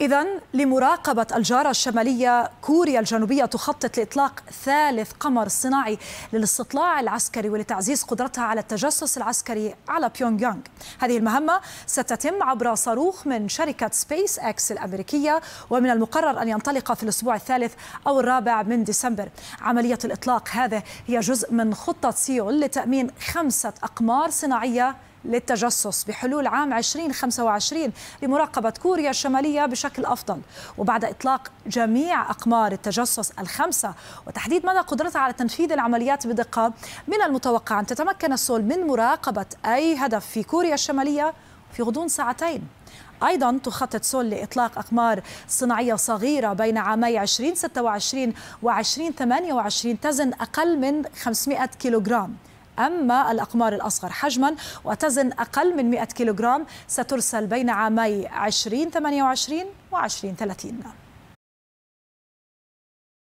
إذا لمراقبة الجارة الشمالية كوريا الجنوبية تخطط لإطلاق ثالث قمر صناعي للاستطلاع العسكري ولتعزيز قدرتها على التجسس العسكري على بيونغ يانغ. هذه المهمة ستتم عبر صاروخ من شركة سبيس اكس الأمريكية ومن المقرر أن ينطلق في الأسبوع الثالث أو الرابع من ديسمبر. عملية الإطلاق هذا هي جزء من خطة سيول لتأمين خمسة أقمار صناعية للتجسس بحلول عام 2025 لمراقبة كوريا الشمالية بشكل أفضل وبعد إطلاق جميع أقمار التجسس الخمسة وتحديد مدى قدرتها على تنفيذ العمليات بدقة من المتوقع أن تتمكن سول من مراقبة أي هدف في كوريا الشمالية في غضون ساعتين أيضا تخطط سول لإطلاق أقمار صناعية صغيرة بين عامي 2026 و 2028 تزن أقل من 500 كيلوغرام أما الأقمار الأصغر حجما وتزن أقل من 100 كيلوغرام سترسل بين عامي 2028 و 2030